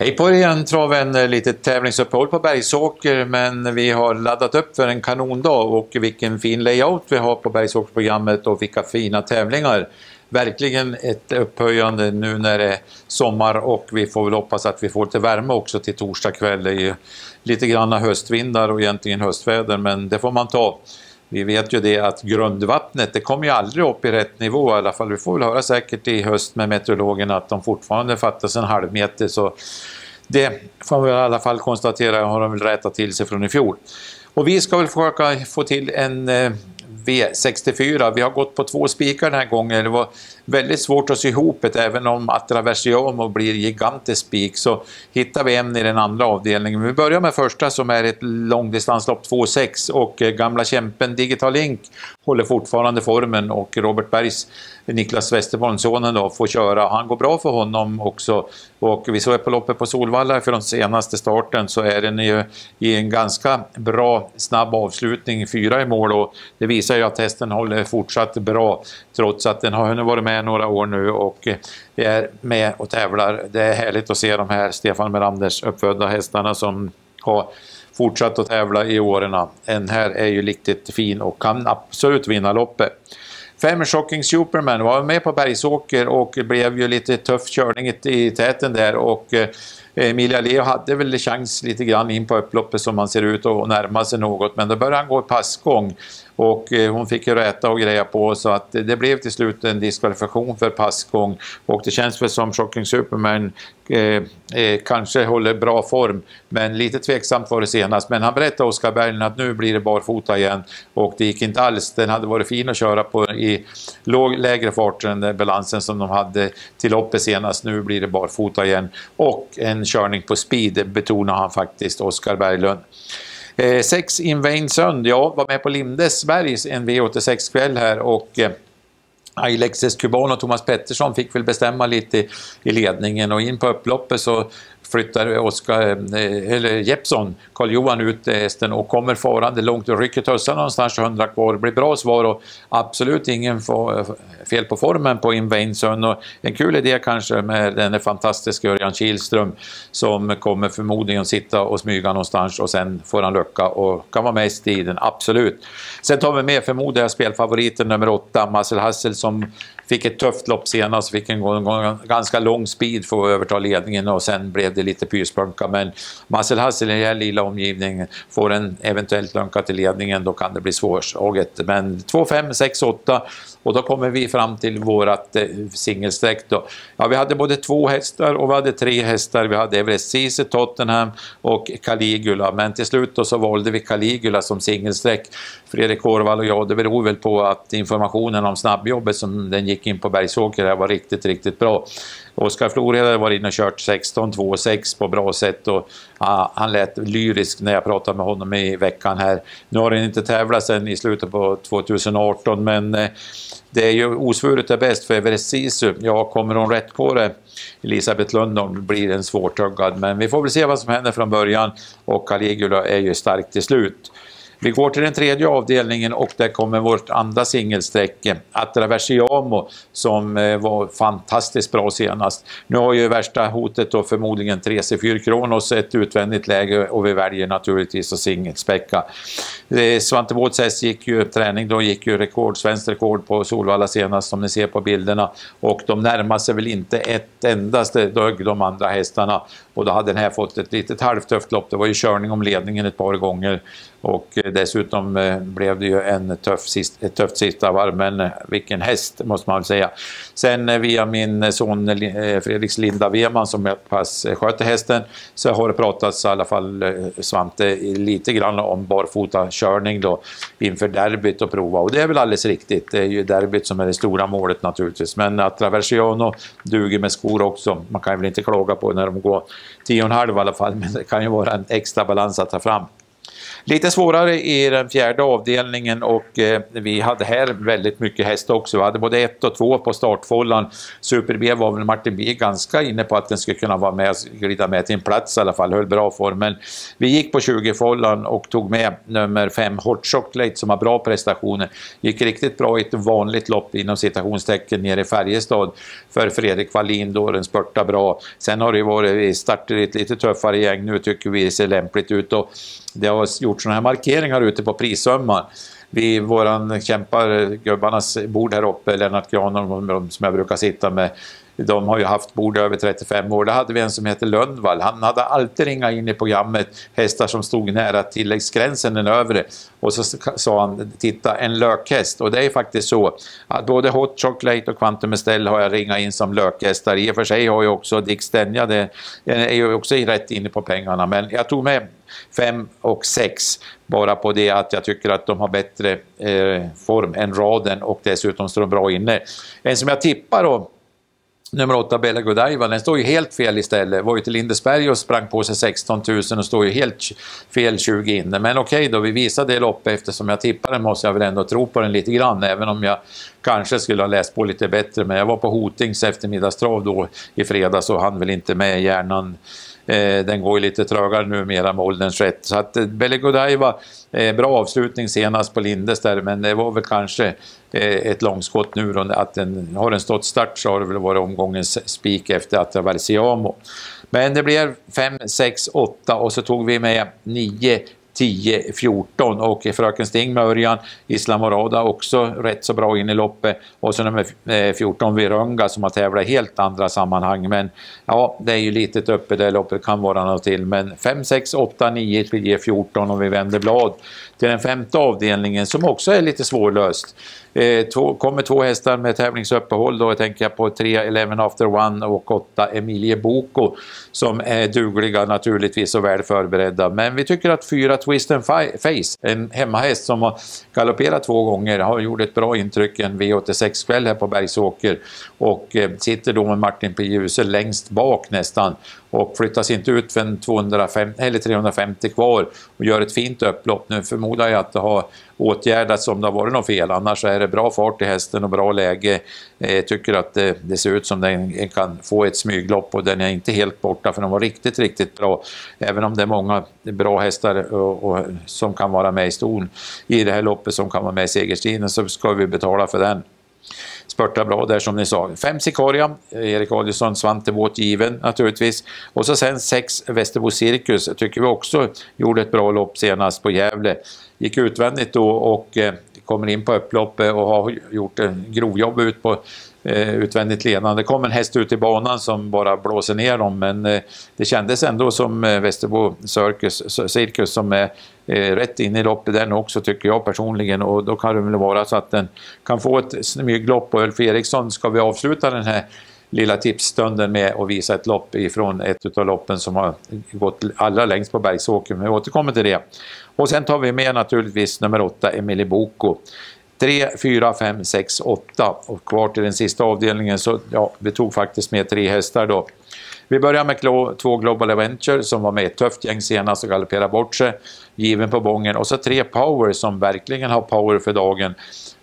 Hej på er igen travvänner! Lite tävlingsuppehåll på Bergsåker men vi har laddat upp för en kanondag och vilken fin layout vi har på Bergsåkerprogrammet och vilka fina tävlingar! Verkligen ett upphöjande nu när det är sommar och vi får väl hoppas att vi får lite värme också till torsdag kväll. Det är ju lite granna höstvindar och egentligen höstväder men det får man ta. Vi vet ju det att grundvattnet, det kommer ju aldrig upp i rätt nivå i alla fall. Vi får väl höra säkert i höst med meteorologerna att de fortfarande fattas en halv meter. Så det får vi i alla fall konstatera har de väl rättat till sig från i fjol. Och vi ska väl försöka få till en eh, V64. Vi har gått på två spikar den här gången. Det var väldigt svårt att sy ihop det, även om Atraversiomo blir gigantisk spik så hittar vi en i den andra avdelningen. Vi börjar med första som är ett långdistanslopp 2,6 och eh, gamla kämpen Digital Link håller fortfarande formen och Robert Bergs, Niklas Westerholm, sonen då, får köra. Han går bra för honom också. Och vi såg på loppet på Solvalla för den senaste starten så är den ju i en ganska bra snabb avslutning, fyra i mål och det visar ju att hästen håller fortsatt bra trots att den har hunnit vara med några år nu och är med och tävlar. Det är härligt att se de här Stefan Meranders uppfödda hästarna som har fortsatt att tävla i åren. Den här är ju riktigt fin och kan absolut vinna loppet. Fem Shocking Superman var med på Bergsåker och blev ju lite tuff körning i täten där och eh, Emilia Leo hade väl chans lite grann in på upploppet som man ser ut och närma sig något, men då började han gå i passgång och eh, hon fick ju räta och greja på så att det blev till slut en diskvalifikation för passgång och det känns väl som Shocking Superman eh, eh, kanske håller bra form men lite tveksamt var det senast. Men han berättade Oskar Berglund att nu blir det barfota igen och det gick inte alls. Den hade varit fin att köra på i låg, lägre fart än den balansen som de hade till loppet senast. Nu blir det barfota igen och en körning på speed, betonar han faktiskt, Oskar Berglund. Eh, sex Invain Sund, ja, var med på Lindesbergs en V86-kväll här och eh, Alexis Kuban och Thomas Pettersson fick väl bestämma lite i ledningen och in på upploppet så flyttar Oskar, eh, eller Jeppsson, Karl-Johan ut eh, hästen och kommer farande långt och rycker tussarna någonstans 100 kvar. Det blir bra svar och absolut ingen fel på formen på Invainsson. Och en kul idé kanske med den fantastiska Örjan Kihlström som kommer förmodligen sitta och smyga någonstans och sen får han lucka och kan vara med i striden, absolut. Sen tar vi med, förmodar jag, spelfavoriten nummer åtta, Marcel Hassel som fick ett tufft lopp senast, fick en ganska lång speed för att överta ledningen och sen blev det lite pyspunka, men Marcel Hassel i den här lilla omgivningen får en eventuellt lunka till ledningen, då kan det bli svårslaget. Men 2, 5, 6, 8 och då kommer vi fram till vårat eh, singelsträck då. Ja, vi hade både två hästar och vi hade tre hästar. Vi hade Everest Ceesay, Tottenham och Caligula, men till slut då så valde vi Caligula som singelsträck. Fredrik Kårvall och jag, det beror väl på att informationen om snabbjobbet som den gick in på Bergsåker här var riktigt, riktigt bra. Oskar Florhed hade varit inne och kört 16-2-6 på bra sätt och ah, han lät lyrisk när jag pratade med honom i veckan här. Nu har han inte tävlat sedan i slutet på 2018 men eh, det är ju osvuret är bäst för Everest Sisu. Ja, kommer hon rätt på det, Elisabeth Lundholm, blir en svårtuggad. Men vi får väl se vad som händer från början och Caligula är ju stark till slut. Vi går till den tredje avdelningen och där kommer vårt andra singelsträcke, eh, Atraversiamo, som eh, var fantastiskt bra senast. Nu har ju värsta hotet då förmodligen 3C4 Kronos ett utvändigt läge och vi väljer naturligtvis att singelspäcka. Eh, Svante Båths häst gick ju träning då, gick ju rekord, svenskt rekord på Solvalla senast som ni ser på bilderna och de närmar sig väl inte ett endaste dugg de andra hästarna och då hade den här fått ett litet halvtufft lopp. Det var ju körning om ledningen ett par gånger och eh, dessutom eh, blev det ju en tuff sist, ett tufft sista varv. Men eh, vilken häst måste man väl säga. Sen eh, via min son eh, eh, Fredriks Linda Weman som pass sköter hästen så har det pratats i alla fall Svante lite grann om barfota körning då inför derbyt och prova och det är väl alldeles riktigt. Det är ju derbyt som är det stora målet naturligtvis men att Traversiano duger med skor också. Man kan väl inte klaga på när de går 10,5 i alla fall men det kan ju vara en extra balans att ta fram. Lite svårare i den fjärde avdelningen och eh, vi hade här väldigt mycket hästar också. Vi hade både ett och två på startfållan. Super B var väl Martin B ganska inne på att den skulle kunna vara med, glida med till en plats i alla fall, höll bra form. Men vi gick på 20-fållan och tog med nummer fem, Hot Chocolate som har bra prestationer. Gick riktigt bra i ett vanligt lopp inom citationstecken nere i Färjestad för Fredrik Wallin då den spurtade bra. Sen har det ju varit starter i ett lite tuffare gäng nu tycker vi ser lämpligt ut och det har gjort gjort sådana här markeringar ute på prissömmar vid våran kämpar, gubbarnas bord här uppe, Lennart Granholm som jag brukar sitta med, de har ju haft bord över 35 år. Där hade vi en som heter Lönnvall. Han hade alltid ringat in i programmet hästar som stod nära tilläggsgränsen, den övre. Och så sa han, titta en lökhäst. Och det är faktiskt så att både Hot Chocolate och Quantum Estelle har jag ringat in som lökhästar. I och för sig har ju också Dick Stenja, det är ju också rätt inne på pengarna. Men jag tog med 5 och 6. Bara på det att jag tycker att de har bättre eh, form än raden och dessutom står de bra inne. En som jag tippar då, nummer 8 Bella Godiva, den står ju helt fel istället. Var ju till Lindesberg och sprang på sig 16 000 och står ju helt fel 20 inne. Men okej okay då, vi visar det loppet eftersom jag tippar den måste jag väl ändå tro på den lite grann även om jag kanske skulle ha läst på lite bättre. Men jag var på Hotings eftermiddagstrav då i fredags och hann väl inte med hjärnan Eh, den går ju lite trögare numera med ålderns rätt. Så att eh, Belegudaiva, eh, bra avslutning senast på Lindes där, men det var väl kanske ett långskott nu då, att den, har den stått start så har det väl varit omgångens spik efter Atravalsiamo. Men det blev 5, 6, 8 och så tog vi med 9, 10, 14 och Fröken Sting med Örjan, Isla Morada också rätt så bra in i loppet och så nummer 14 eh, Virunga som har tävlat i helt andra sammanhang men ja, det är ju lite uppe det loppet kan vara något till men 5, 6, 8, 9 till G14 om vi vänder blad till den femte avdelningen som också är lite svårlöst. Eh, två, kommer två hästar med tävlingsuppehåll då, jag tänker på 3 Eleven After One och 8 Emilie Boko som är dugliga naturligtvis och väl förberedda. Men vi tycker att 4 Twist and Face, en hemmahäst som har galopperat två gånger, har gjort ett bra intryck en V86-kväll här på Bergsåker och eh, sitter då med Martin P. Djuse längst bak nästan och flyttas inte ut för 250, eller 350 kvar och gör ett fint upplopp. Nu förmodar jag att det har åtgärdats om det har varit något fel, annars är det bra fart i hästen och bra läge. Jag eh, tycker att det, det ser ut som den kan få ett smyglopp och den är inte helt borta för den var riktigt, riktigt bra. Även om det är många bra hästar och, och, som kan vara med i ston i det här loppet som kan vara med i segerstriden så ska vi betala för den spurtar bra där som ni sa. Fem Sikaria, Erik Adielsson, Svante Båt given naturligtvis. Och så sen sex Västerbo Cirkus, tycker vi också gjorde ett bra lopp senast på Gävle. Gick utvändigt då och eh, kommer in på upploppet och har gjort en grovjobb ut på eh, utvändigt ledande. Det kom en häst ut i banan som bara blåser ner dem, men eh, det kändes ändå som eh, Västerbo Circus, Circus som är eh, rätt inne i loppet den också tycker jag personligen och då kan det väl vara så att den kan få ett smyglopp och Ulf Eriksson ska vi avsluta den här lilla tipsstunden med att visa ett lopp ifrån ett av loppen som har gått allra längst på Bergsåker, men vi återkommer till det. Och sen tar vi med naturligtvis nummer åtta, Emily Boko, 3, 4, 5, 6, 8 och kvar till den sista avdelningen så ja, vi tog faktiskt med tre hästar då. Vi börjar med två Global Adventure som var med ett tufft gäng senast och galopperade bort sig, given på bången. Och så tre Power som verkligen har power för dagen.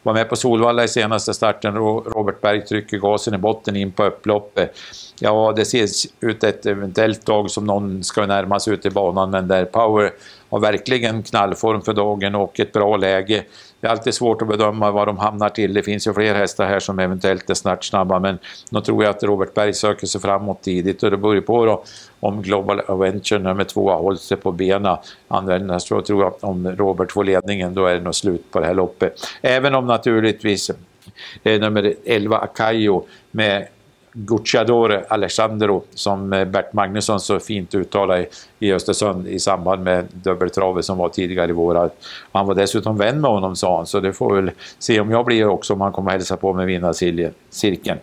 Var med på Solvalla i senaste starten, Robert Berg trycker gasen i botten in på upploppet. Ja, det ser ut ett eventuellt dag som någon ska närma sig ut i banan, men där Power har verkligen knallform för dagen och ett bra läge det är alltid svårt att bedöma vad de hamnar till. Det finns ju fler hästar här som eventuellt är snabba men då tror jag att Robert Berg söker sig framåt tidigt och det beror ju på då om Global Adventure nummer två har hållit sig på benen. Använder så tror jag att om Robert får ledningen då är det nog slut på det här loppet. Även om naturligtvis eh, nummer 11 Akayo med Gucciadore Alessandro, som eh, Bert Magnusson så fint uttalade i Östersund i samband med dubbeltravet som var tidigare i vår. Han var dessutom vän med honom sa han, så det får väl se om jag blir också om han kommer hälsa på med vinnarcirkeln.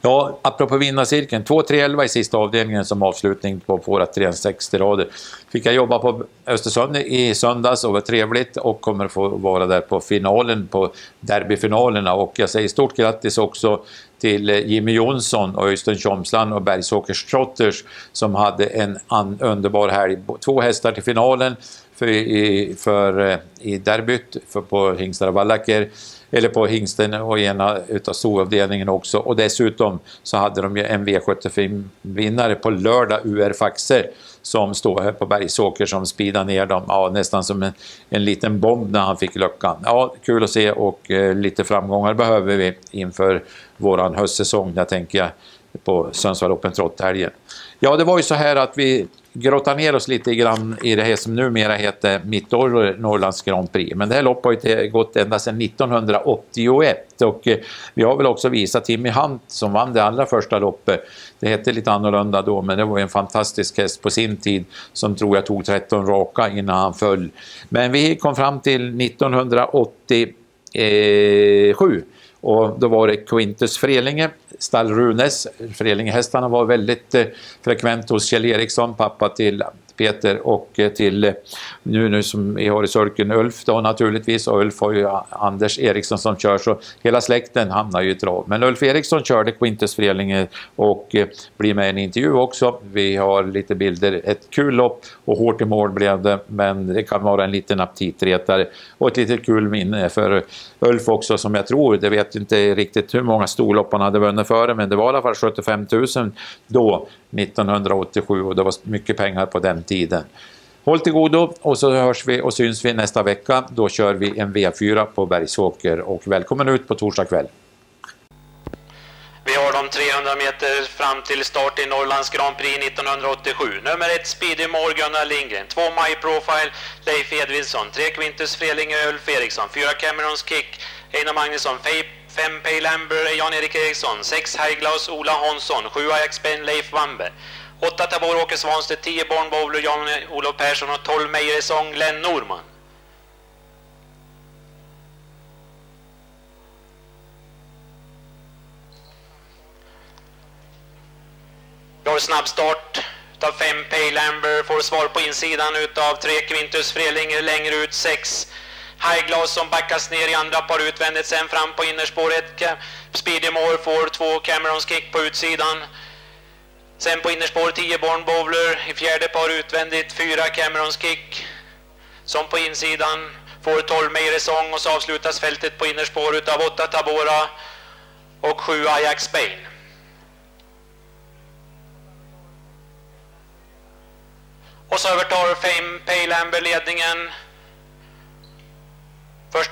Ja, apropå vinnarcirkeln, 2-3-11 i sista avdelningen som avslutning på våra 360 rader. Fick jag jobba på Östersund i söndags och var trevligt och kommer få vara där på finalen, på derbyfinalerna. Och jag säger stort grattis också till eh, Jimmy Jonsson och Öystein Tjomsland och Bergsåkers Trotters som hade en underbar helg. Två hästar till finalen för, i, för, eh, i derbyt för, på Hingstar och Wallacker, eller på Hingsten och ena utav storavdelningen också. Och dessutom så hade de ju en V75-vinnare på lördag, UR Faxer, som står här på Bergsåker som speedade ner dem, ja, nästan som en, en liten bomb när han fick luckan. Ja, kul att se och eh, lite framgångar behöver vi inför våran höstsäsong. Där tänker jag på Sundsvall Open Trot-helgen. Ja, det var ju så här att vi grottade ner oss lite grann i det här som numera heter Mitt Norrlands Grand Prix. Men det här loppet har ju gått ända sedan 1981 och eh, vi har väl också visat Timmy Hunt som vann det allra första loppet. Det hette lite annorlunda då, men det var ju en fantastisk häst på sin tid som tror jag tog 13 raka innan han föll. Men vi kom fram till 1987 och då var det Quintus Frelinge, stall Runes. Frelingehästarna var väldigt eh, frekvent hos Kjell Eriksson, pappa till Peter och eh, till eh, nu, nu som i Horisörken Ulf då naturligtvis och Ulf har ju Anders Eriksson som kör så hela släkten hamnar ju i trav. Men Ulf Eriksson körde Quintus Frelinge och eh, blir med i en intervju också. Vi har lite bilder, ett kul lopp och hårt i mål blev det men det kan vara en liten aptitretare och ett litet kul minne för Ulf också som jag tror, det vet inte riktigt hur många storlopp han hade vunnit före men det var i alla fall 75 000 då 1987 och det var mycket pengar på den tiden. Håll till godo och så hörs vi och syns vi nästa vecka. Då kör vi en V4 på Bergsåker och välkommen ut på torsdag kväll. Vi har de 300 meter fram till start i Norrlands Grand Prix 1987. Nummer ett Speedy Moore, Gunnar Lindgren. Två My Profile, Leif Edvinsson. Tre Quintus Frelinge, Ulf Eriksson. Fyra Camerons Kick, Einar Magnusson. Fem Pale Amber, Jan-Erik Eriksson. Sex High Glass, Ola Hansson. Sju Ajax Ben, Leif Wamberg. 8 Tabor Åke Svanstedt, 10 Born Bowler, Jan-Olof Persson och 12 Meiresång Glenn Norman. Vi Klar snabbstart utav 5 Pale Amber, får svar på insidan utav 3 Quintus Frelinger, längre ut 6 Highglass som backas ner i andra par utvändigt, sen fram på innerspåret. Speedy Moore får 2, Camerons kick på utsidan. Sen på innerspår 10 Born Bowler i fjärde par utvändigt 4 Camerons Kick som på insidan får 12 Meiresong och så avslutas fältet på innerspår utav 8 Tabora och 7 Ajax Spain. Och så övertar Fame Pale Amber ledningen. Först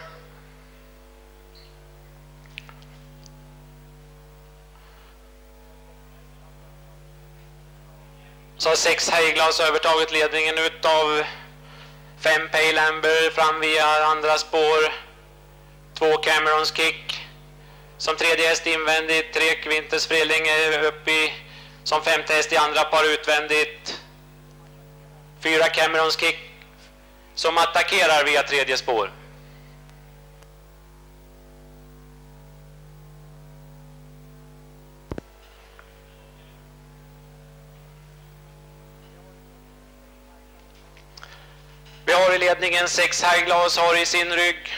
så har sex Hejglas övertagit ledningen utav fem Pale Amber fram via andra spår. Två Camerons Kick. Som tredje häst invändigt, tre Quinters Frilling är upp i, som femte häst i andra par utvändigt. Fyra Camerons Kick som attackerar via tredje spår. har i ledningen, sex Herglas har i sin rygg.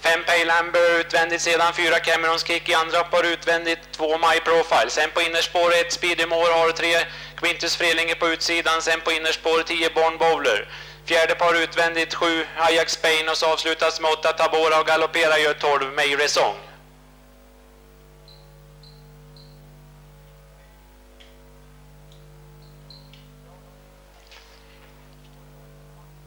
Fem Pale Amber utvändigt, sedan fyra Camerons Kick i andra par utvändigt, två My Profile. Sen på innerspår ett Speedy Moore har tre Quintus Frelinge på utsidan, sen på innerspår tio Born Bowler. Fjärde par utvändigt sju Ajax Spain och så avslutas med åtta Tabora och galopperar gör tolv May Resong.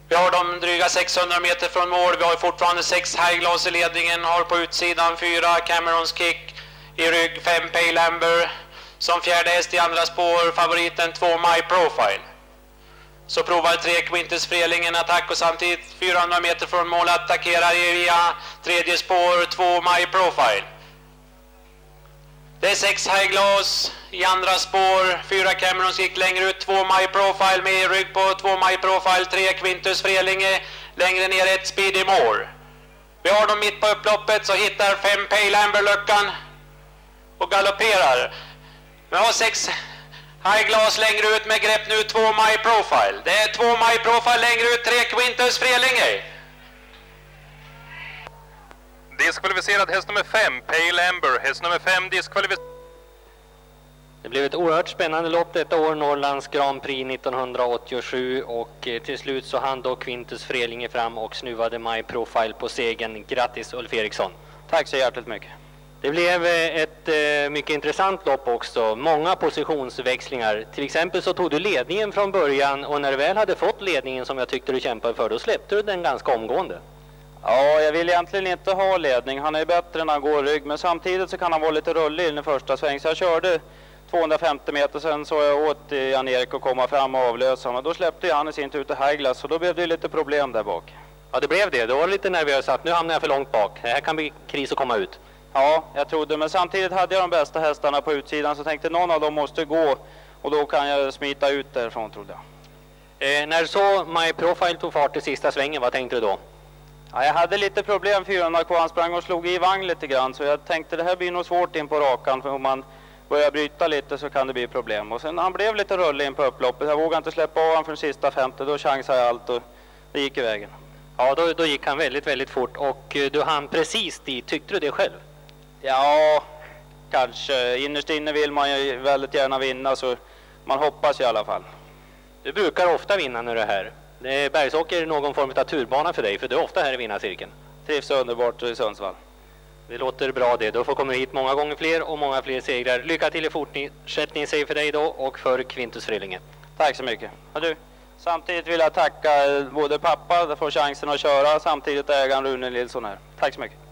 Vi har dem dryga 600 meter från mål. Vi har fortfarande sex highglas i ledningen. Har på utsidan fyra Camerons Kick. I rygg fem Pale Amber. Som fjärde häst i andra spår favoriten 2 My Profile. Så provar tre Quintus Freling en attack och samtidigt 400 meter från mål attackerar via tredje spår 2 My Profile. Det är sex High Glass i andra spår. Fyra Camerons gick längre ut. Två My Profile med i rygg på. Två My Profile. Tre Quintus Frelinge. Längre ner ett Speedy Moore. Vi har dem mitt på upploppet så hittar fem Pale Amber luckan och galopperar. Vi har sex High Glass längre ut med grepp nu. Två My Profile. Det är två My Profile längre ut. Tre Quintus Frelinge. Diskvalificerad häst nummer 5, Pale Amber. Häst nummer 5 diskvalificerad. Det blev ett oerhört spännande lopp detta år, Norrlands Grand Prix 1987 och eh, till slut så hann då Quintus Frelinge fram och snuvade My Profile på segern. Grattis Ulf Eriksson! Tack så hjärtligt mycket! Det blev eh, ett eh, mycket intressant lopp också, många positionsväxlingar. Till exempel så tog du ledningen från början och när du väl hade fått ledningen som jag tyckte du kämpade för, då släppte du den ganska omgående. Ja, jag vill egentligen inte ha ledning. Han är ju bättre när han går rygg, men samtidigt så kan han vara lite rullig i första svängen. Så jag körde 250 meter, sen så jag åt Jan-Erik att komma fram och avlösa honom. Då släppte han i sin tur till Haglas, och då blev det lite problem där bak. Ja, det blev det. Då var lite nervös att nu hamnar jag för långt bak. Det här kan bli kris att komma ut. Ja, jag trodde, men samtidigt hade jag de bästa hästarna på utsidan så tänkte någon av dem måste gå och då kan jag smita ut därifrån trodde jag. Eh, när så My Profile tog fart i sista svängen, vad tänkte du då? Ja, jag hade lite problem 400 kvar. Han sprang och slog i vagn lite grann så jag tänkte det här blir nog svårt in på rakan för om man börjar bryta lite så kan det bli problem. Och sen han blev lite rullig in på upploppet. Jag vågade inte släppa av honom från sista femte. Då chansade jag allt och det gick i vägen. Ja, då, då gick han väldigt, väldigt fort och eh, du hann precis dit. Tyckte du det själv? Ja, kanske. Innerst inne vill man ju väldigt gärna vinna så man hoppas i alla fall. Du brukar ofta vinna när du är här. Eh, bergsåker är någon form av turbana för dig, för du är ofta här i vinnarcirkeln. Trivs underbart i Sundsvall. Det låter bra det. Då får komma hit många gånger fler och många fler segrar. Lycka till i fortsättningen säger för dig då och för Quintus Frillinge. Tack så mycket. du, samtidigt vill jag tacka eh, både pappa för chansen att köra samtidigt ägaren Rune Nilsson här. Tack så mycket.